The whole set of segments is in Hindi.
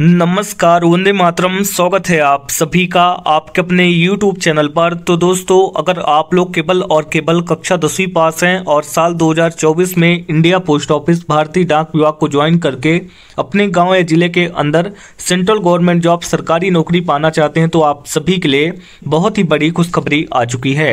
नमस्कार वंदे मातरम स्वागत है आप सभी का आपके अपने YouTube चैनल पर तो दोस्तों अगर आप लोग केवल और केवल कक्षा दसवीं पास हैं और साल 2024 में इंडिया पोस्ट ऑफिस भारतीय डाक विभाग को ज्वाइन करके अपने गांव या जिले के अंदर सेंट्रल गवर्नमेंट जॉब सरकारी नौकरी पाना चाहते हैं तो आप सभी के लिए बहुत ही बड़ी खुशखबरी आ चुकी है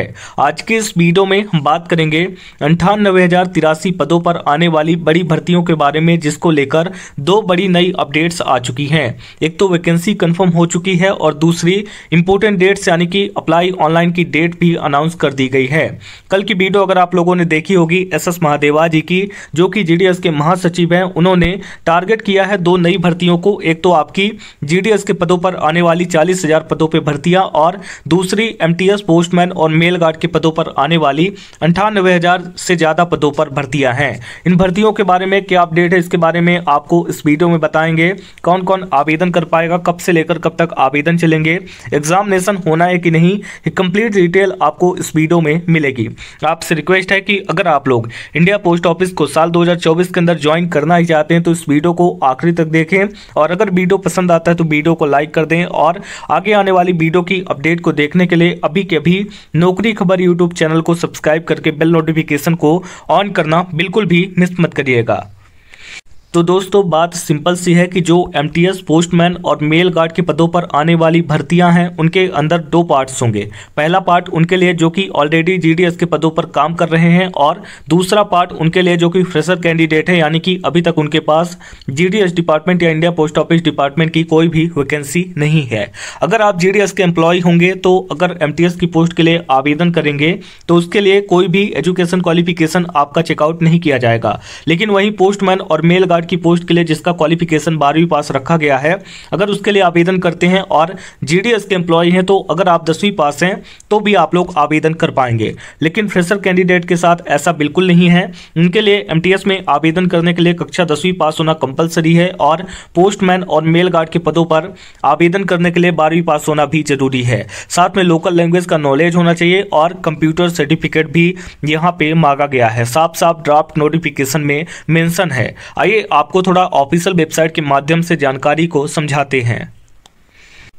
आज के इस वीडियो में हम बात करेंगे अंठानबे पदों पर आने वाली बड़ी भर्तियों के बारे में जिसको लेकर दो बड़ी नई अपडेट्स आ चुकी हैं हैं एक तो वैकेंसी कंफर्म हो चुकी है और दूसरी इंपोर्टेंट डेट्स यानी कि अप्लाई ऑनलाइन की डेट भी अनाउंस कर दी गई है कल की वीडियो अगर आप लोगों ने देखी होगी एस एस महादेवा जी की जो कि जीडीएस के महासचिव हैं उन्होंने टारगेट किया है दो नई भर्तियों को एक तो आपकी जीडीएस के पदों पर आने वाली चालीस पदों पर भर्तियां और दूसरी एम पोस्टमैन और मेल गार्ड के पदों पर आने वाली अंठानवे से ज्यादा पदों पर भर्तियां हैं इन भर्तियों के बारे में क्या अपडेट है इसके बारे में आपको इस वीडियो में बताएंगे कौन कौन आवेदन कर पाएगा कब से लेकर कब तक आवेदन चलेंगे एग्जामिनेशन होना है कि नहीं कंप्लीट डिटेल आपको इस वीडियो में मिलेगी आपसे रिक्वेस्ट है कि अगर आप लोग इंडिया पोस्ट ऑफिस को साल 2024 के अंदर ज्वाइन करना ही चाहते हैं तो इस वीडियो को आखिरी तक देखें और अगर वीडियो पसंद आता है तो वीडियो को लाइक कर दें और आगे आने वाली वीडियो की अपडेट को देखने के लिए अभी के अभी नौकरी खबर यूट्यूब चैनल को सब्सक्राइब करके बेल नोटिफिकेशन को ऑन करना बिल्कुल भी मिस मत करिएगा तो दोस्तों बात सिंपल सी है कि जो एम पोस्टमैन और मेल गार्ड के पदों पर आने वाली भर्तियां हैं उनके अंदर दो पार्ट्स होंगे पहला पार्ट उनके लिए जो कि ऑलरेडी जी के पदों पर काम कर रहे हैं और दूसरा पार्ट उनके लिए जो कि फ्रेशर कैंडिडेट है यानी कि अभी तक उनके पास जी डिपार्टमेंट या इंडिया पोस्ट ऑफिस डिपार्टमेंट की कोई भी वैकेंसी नहीं है अगर आप जी के एम्प्लॉय होंगे तो अगर एम की पोस्ट के लिए आवेदन करेंगे तो उसके लिए कोई भी एजुकेशन क्वालिफिकेशन आपका चेकआउट नहीं किया जाएगा लेकिन वहीं पोस्टमैन और मेल गार्ड गार्ड की पोस्ट के लिए जिसका क्वालिफिकेशन बारहवीं पास रखा गया है अगर उसके लिए आवेदन करते हैं और जी के एम्प्लॉय हैं तो अगर आप दसवीं पास हैं तो भी आप लोग आवेदन कर पाएंगे लेकिन फ्रेशर कैंडिडेट के साथ ऐसा बिल्कुल नहीं है उनके लिए एम में आवेदन करने के लिए कक्षा दसवीं पास होना कंपलसरी है और पोस्टमैन और मेल गार्ड के पदों पर आवेदन करने के लिए बारहवीं पास होना भी जरूरी है साथ में लोकल लैंग्वेज का नॉलेज होना चाहिए और कंप्यूटर सर्टिफिकेट भी यहां पे मांगा गया है साफ साफ ड्राफ्ट नोटिफिकेशन में मेंशन है आइए आपको थोड़ा ऑफिशियल वेबसाइट के माध्यम से जानकारी को समझाते हैं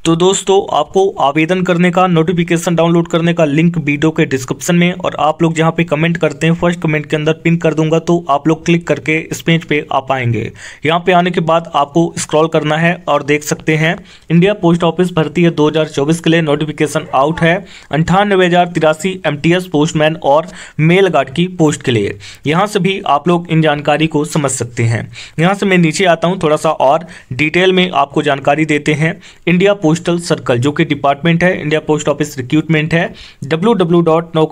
तो दोस्तों आपको आवेदन करने का नोटिफिकेशन डाउनलोड करने का लिंक वीडियो के डिस्क्रिप्शन में और आप लोग जहाँ पे कमेंट करते हैं फर्स्ट कमेंट के अंदर पिन कर दूंगा तो आप लोग क्लिक करके इस पेज पे आ पाएंगे यहाँ पे आने के बाद आपको स्क्रॉल करना है और देख सकते हैं इंडिया पोस्ट ऑफिस भर्ती है दो के लिए नोटिफिकेशन आउट है अंठानवे हज़ार तिरासी एम पोस्टमैन और मेल गार्ड की पोस्ट के लिए यहाँ से भी आप लोग इन जानकारी को समझ सकते हैं यहाँ से मैं नीचे आता हूँ थोड़ा सा और डिटेल में आपको जानकारी देते हैं इंडिया पोस्ट पोस्टल सर्कल जो कि डिपार्टमेंट है इंडिया पोस्ट ऑफिस रिक्रूटमेंट है डब्ल्यू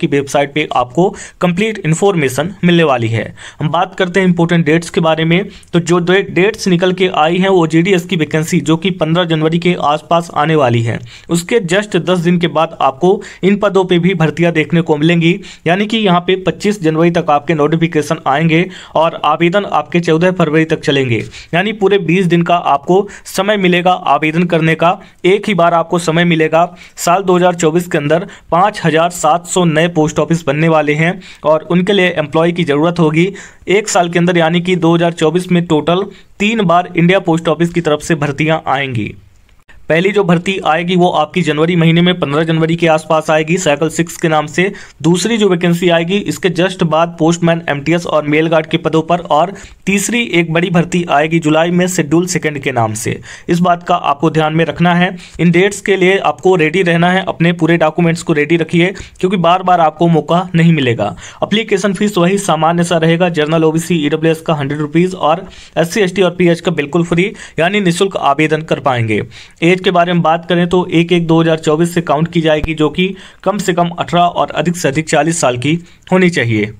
की वेबसाइट पे आपको कंप्लीट इन्फॉर्मेशन मिलने वाली है हम बात करते हैं इंपॉर्टेंट डेट्स के बारे में तो जो डेट्स निकल के आई हैं वो जी की वैकेंसी जो कि पंद्रह जनवरी के आसपास आने वाली है उसके जस्ट दस दिन के बाद आपको इन पदों पर भी भर्तियाँ देखने को मिलेंगी यानी कि यहाँ पे पच्चीस जनवरी तक आपके नोटिफिकेशन आएंगे और आवेदन आपके चौदह फरवरी तक चलेंगे यानी पूरे बीस दिन का आपको समय मिलेगा आवेदन करने का एक ही बार आपको समय मिलेगा साल 2024 के अंदर 5,700 नए पोस्ट ऑफिस बनने वाले हैं और उनके लिए एम्प्लॉय की ज़रूरत होगी एक साल के अंदर यानी कि 2024 में टोटल तीन बार इंडिया पोस्ट ऑफिस की तरफ से भर्तियाँ आएंगी पहली जो भर्ती आएगी वो आपकी जनवरी महीने में पंद्रह जनवरी के आसपास आएगी साइकिल सिक्स के नाम से दूसरी जो वैकेंसी आएगी इसके जस्ट बाद पोस्टमैन एमटीएस और मेल गार्ड के पदों पर और तीसरी एक बड़ी भर्ती आएगी जुलाई में शेड्यूल सेकेंड के नाम से इस बात का आपको ध्यान में रखना है इन डेट्स के लिए आपको रेडी रहना है अपने पूरे डॉक्यूमेंट्स को रेडी रखिए क्योंकि बार बार आपको मौका नहीं मिलेगा अप्लीकेशन फीस वही सामान्य सा रहेगा जर्नल ओबीसी ईडब्ल्यूएस का हंड्रेड रुपीज़ और एस सी और पीएच का बिल्कुल फ्री यानी निःशुल्क आवेदन कर पाएंगे एज के बारे में बात करें तो एक एक 2024 से काउंट की जाएगी जो कि कम से कम 18 और अधिक से अधिक 40 साल की होनी चाहिए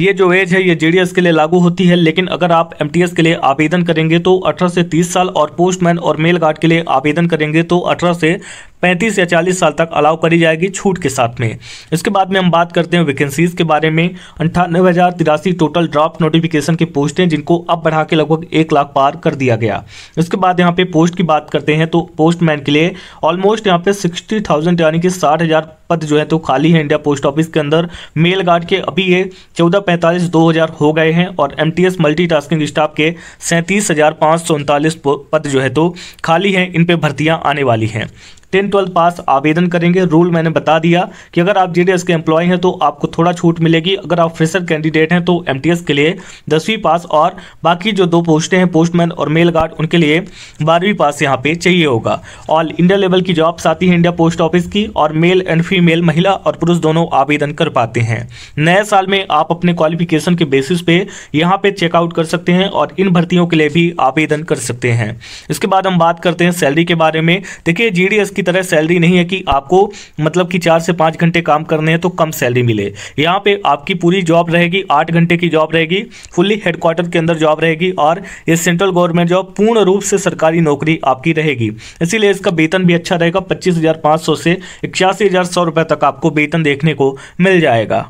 ये जो एज है ये जेडीएस के लिए लागू होती है लेकिन अगर आप एमटीएस के लिए आवेदन करेंगे तो 18 से 30 साल और पोस्टमैन और मेल गार्ड के लिए आवेदन करेंगे तो 18 से 35 या 40 साल तक अलाउ करी जाएगी छूट के साथ में इसके बाद में हम बात करते हैं वैकेंसीज़ के बारे में अंठानवे हज़ार तिरासी टोटल ड्राफ्ट नोटिफिकेशन की पोस्टें जिनको अब बढ़ा के लगभग एक लाख पार कर दिया गया इसके बाद यहाँ पे पोस्ट की बात करते हैं तो पोस्टमैन के लिए ऑलमोस्ट यहाँ पे सिक्सटी थाउजेंड यानी कि साठ हज़ार पद जो है तो खाली है इंडिया पोस्ट ऑफिस के अंदर मेल गार्ड के अभी ये चौदह पैंतालीस दो हज़ार हो गए हैं और M T S multi tasking staff के सैंतीस हज़ार पांच सौ उनतालीस पद जो है तो खाली हैं इन भर्तियां आने वाली हैं टेन ट्वेल्थ पास आवेदन करेंगे रूल मैंने बता दिया कि अगर आप जी के एम्प्लॉय हैं तो आपको थोड़ा छूट मिलेगी अगर आप फ्रेशर कैंडिडेट हैं तो एम के लिए दसवीं पास और बाकी जो दो पोस्टें हैं पोस्टमैन और मेल गार्ड उनके लिए बारहवीं पास यहाँ पे चाहिए होगा और इंडिया लेवल की जॉब्स आती है इंडिया पोस्ट ऑफिस की और मेल एंड फीमेल महिला और पुरुष दोनों आवेदन कर पाते हैं नए साल में आप अपने क्वालिफिकेशन के बेसिस पे यहाँ पे चेकआउट कर सकते हैं और इन भर्तियों के लिए भी आवेदन कर सकते हैं इसके बाद हम बात करते हैं सैलरी के बारे में देखिए जीडीएस की की तरह सैलरी नहीं है कि आपको मतलब कि चार से पाँच घंटे काम करने हैं तो कम सैलरी मिले यहाँ पे आपकी पूरी जॉब रहेगी आठ घंटे की जॉब रहेगी फुल्ली हेडक्वार्टर के अंदर जॉब रहेगी और ये सेंट्रल गवर्नमेंट जॉब पूर्ण रूप से सरकारी नौकरी आपकी रहेगी इसीलिए इसका वेतन भी अच्छा रहेगा पच्चीस से इक्यासी तक आपको वेतन देखने को मिल जाएगा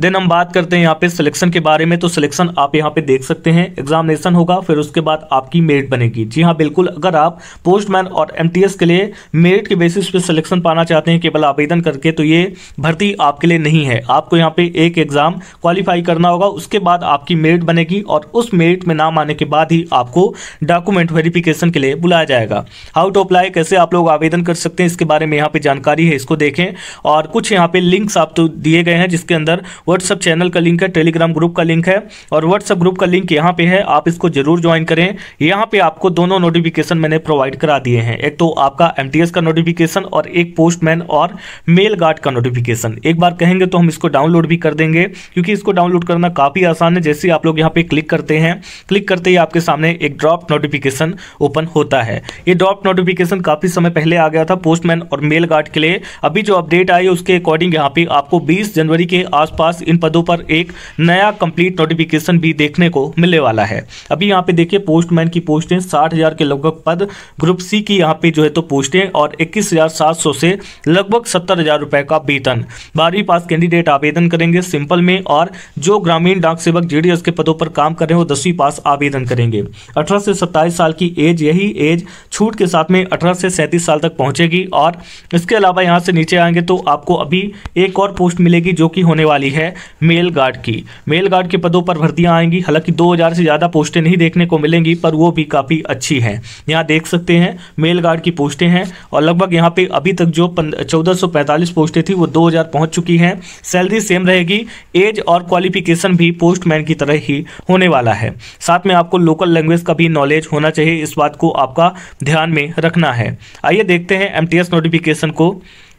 देन हम बात करते हैं यहाँ पे सिलेक्शन के बारे में तो सिलेक्शन आप यहाँ पे देख सकते हैं एग्जामिनेशन होगा फिर उसके बाद आपकी मेरिट बनेगी जी हाँ बिल्कुल अगर आप पोस्टमैन और एमटीएस के लिए मेरिट के बेसिस पे सिलेक्शन पाना चाहते हैं केवल आवेदन करके तो ये भर्ती आपके लिए नहीं है आपको यहाँ पे एक एग्ज़ाम क्वालिफाई करना होगा उसके बाद आपकी मेरिट बनेगी और उस मेरिट में नाम आने के बाद ही आपको डॉक्यूमेंट वेरिफिकेशन के लिए बुलाया जाएगा हाउ टू अप्लाई कैसे आप लोग आवेदन कर सकते हैं इसके बारे में यहाँ पे जानकारी है इसको देखें और कुछ यहाँ पे लिंक्स आप तो दिए गए हैं जिसके अंदर व्हाट्सअप चैनल का लिंक है टेलीग्राम ग्रुप का लिंक है और व्हाट्सअप ग्रुप का लिंक यहाँ पे है आप इसको जरूर ज्वाइन करें यहाँ पे आपको दोनों नोटिफिकेशन मैंने प्रोवाइड करा दिए हैं एक तो आपका एम का नोटिफिकेशन और एक पोस्टमैन और मेल गार्ड का नोटिफिकेशन एक बार कहेंगे तो हम इसको डाउनलोड भी कर देंगे क्योंकि इसको डाउनलोड करना काफ़ी आसान है जैसे आप लोग यहाँ पे क्लिक करते हैं क्लिक करते ही आपके सामने एक ड्रॉप नोटिफिकेशन ओपन होता है ये ड्रॉप नोटिफिकेशन काफ़ी समय पहले आ गया था पोस्टमैन और मेल गार्ड के लिए अभी जो अपडेट आई उसके अकॉर्डिंग यहाँ पे आपको बीस जनवरी के आसपास पास इन पदों पर एक नया कंप्लीट नोटिफिकेशन भी देखने को मिलने वाला है अभी यहाँ पे देखिए पोस्टमैन की पोस्टें साठ हज़ार के लगभग पद ग्रुप सी की यहाँ पे जो है तो पोस्टें और इक्कीस हज़ार सात सौ से लगभग सत्तर हज़ार रुपये का वेतन बारहवीं पास कैंडिडेट आवेदन करेंगे सिंपल में और जो ग्रामीण डाक सेवक जेडीएस के पदों पर काम कर रहे वो दसवीं पास आवेदन करेंगे अठारह से सत्ताईस साल की एज यही एज छूट के साथ में अठारह से सैंतीस साल तक पहुंचेगी और इसके अलावा यहाँ से नीचे आएंगे तो आपको अभी एक और पोस्ट मिलेगी जो कि होने वाली है है मेल गार्ड की मेल गार्ड के पदों पर भर्तियां आएंगी हालांकि 2000 से ज़्यादा पोस्टें नहीं देखने को मिलेंगी पर वो भी काफ़ी अच्छी हैं यहाँ देख सकते हैं मेल गार्ड की पोस्टें हैं और लगभग यहाँ पे अभी तक जो चौदह पोस्टें थी वो दो पहुंच चुकी हैं सैलरी सेम रहेगी एज और क्वालिफिकेशन भी पोस्टमैन की तरह ही होने वाला है साथ में आपको लोकल लैंग्वेज का भी नॉलेज होना चाहिए इस बात को आपका ध्यान में रखना है आइए देखते हैं एम नोटिफिकेशन को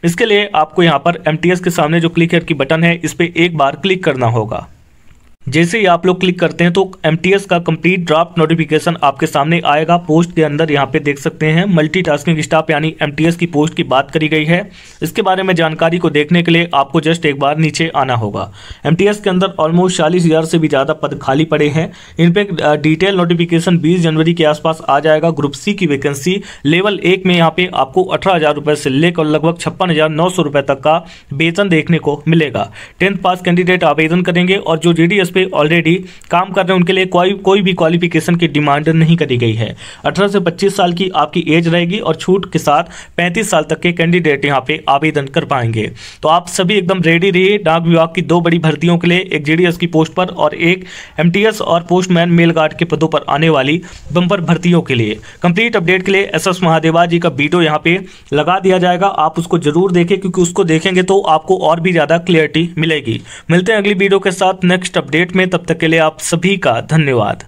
इसके लिए आपको यहाँ पर एम के सामने जो क्लिक की बटन है इस पर एक बार क्लिक करना होगा जैसे ही आप लोग क्लिक करते हैं तो एम का कंप्लीट ड्राफ्ट नोटिफिकेशन आपके सामने आएगा पोस्ट के अंदर यहाँ पे देख सकते हैं मल्टीटास्किंग स्टाफ यानी एम की पोस्ट की बात करी गई है इसके बारे में जानकारी को देखने के लिए आपको जस्ट एक बार नीचे आना होगा एम के अंदर ऑलमोस्ट चालीस हज़ार से भी ज़्यादा पद खाली पड़े हैं इन पर डिटेल नोटिफिकेशन बीस जनवरी के आसपास आ जाएगा ग्रुप सी की वैकेंसी लेवल एक में यहाँ पे आपको अठारह हज़ार रुपये से लेकर लगभग छप्पन हज़ार नौ सौ तक का वेतन देखने को मिलेगा टेंथ पास कैंडिडेट आवेदन करेंगे और जो जी पे ऑलरेडी काम कर रहे हैं उनके लिए कोई कोई भी क्वालिफिकेशन की डिमांड नहीं करी गई है 18 से 25 साल की आपकी एज रहेगी और छूट के साथ 35 साल तक के कैंडिडेट यहाँ पे आवेदन कर पाएंगे तो आप सभी एकदम रेडी रहिए डाक विभाग की दो बड़ी भर्तियों के लिए एक जे की पोस्ट पर और एक एम और पोस्टमैन मेल गार्ड के पदों पर आने वाली बंपर भर्तियों के लिए कंप्लीट अपडेट के लिए एस एस महादेवा जी का वीडियो यहाँ पे लगा दिया जाएगा आप उसको जरूर देखें क्योंकि उसको देखेंगे तो आपको और भी ज़्यादा क्लियरिटी मिलेगी मिलते हैं अगली वीडियो के साथ नेक्स्ट अपडेट अपडेट में तब तक के लिए आप सभी का धन्यवाद